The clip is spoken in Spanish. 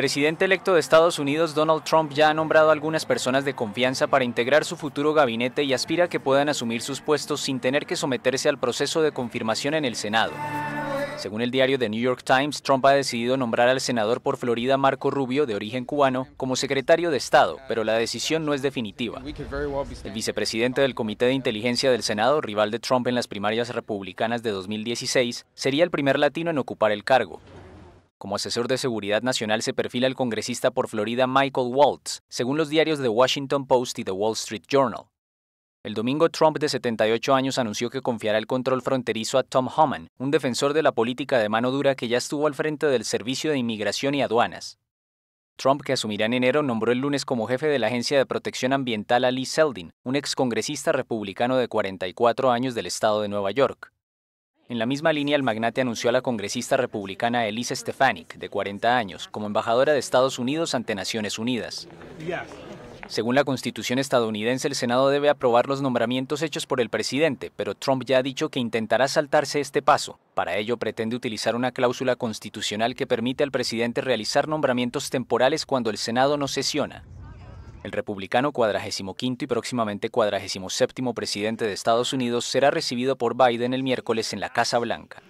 presidente electo de Estados Unidos, Donald Trump, ya ha nombrado a algunas personas de confianza para integrar su futuro gabinete y aspira a que puedan asumir sus puestos sin tener que someterse al proceso de confirmación en el Senado. Según el diario The New York Times, Trump ha decidido nombrar al senador por Florida Marco Rubio, de origen cubano, como secretario de Estado, pero la decisión no es definitiva. El vicepresidente del Comité de Inteligencia del Senado, rival de Trump en las primarias republicanas de 2016, sería el primer latino en ocupar el cargo. Como asesor de seguridad nacional se perfila el congresista por Florida Michael Waltz, según los diarios The Washington Post y The Wall Street Journal. El domingo Trump de 78 años anunció que confiará el control fronterizo a Tom Homan, un defensor de la política de mano dura que ya estuvo al frente del Servicio de Inmigración y Aduanas. Trump, que asumirá en enero, nombró el lunes como jefe de la Agencia de Protección Ambiental a Lee Seldin, un excongresista republicano de 44 años del estado de Nueva York. En la misma línea, el magnate anunció a la congresista republicana Elise Stefanik, de 40 años, como embajadora de Estados Unidos ante Naciones Unidas. Según la Constitución estadounidense, el Senado debe aprobar los nombramientos hechos por el presidente, pero Trump ya ha dicho que intentará saltarse este paso. Para ello pretende utilizar una cláusula constitucional que permite al presidente realizar nombramientos temporales cuando el Senado no sesiona. El republicano cuadragésimo quinto y próximamente cuadragésimo séptimo presidente de Estados Unidos será recibido por Biden el miércoles en la Casa Blanca.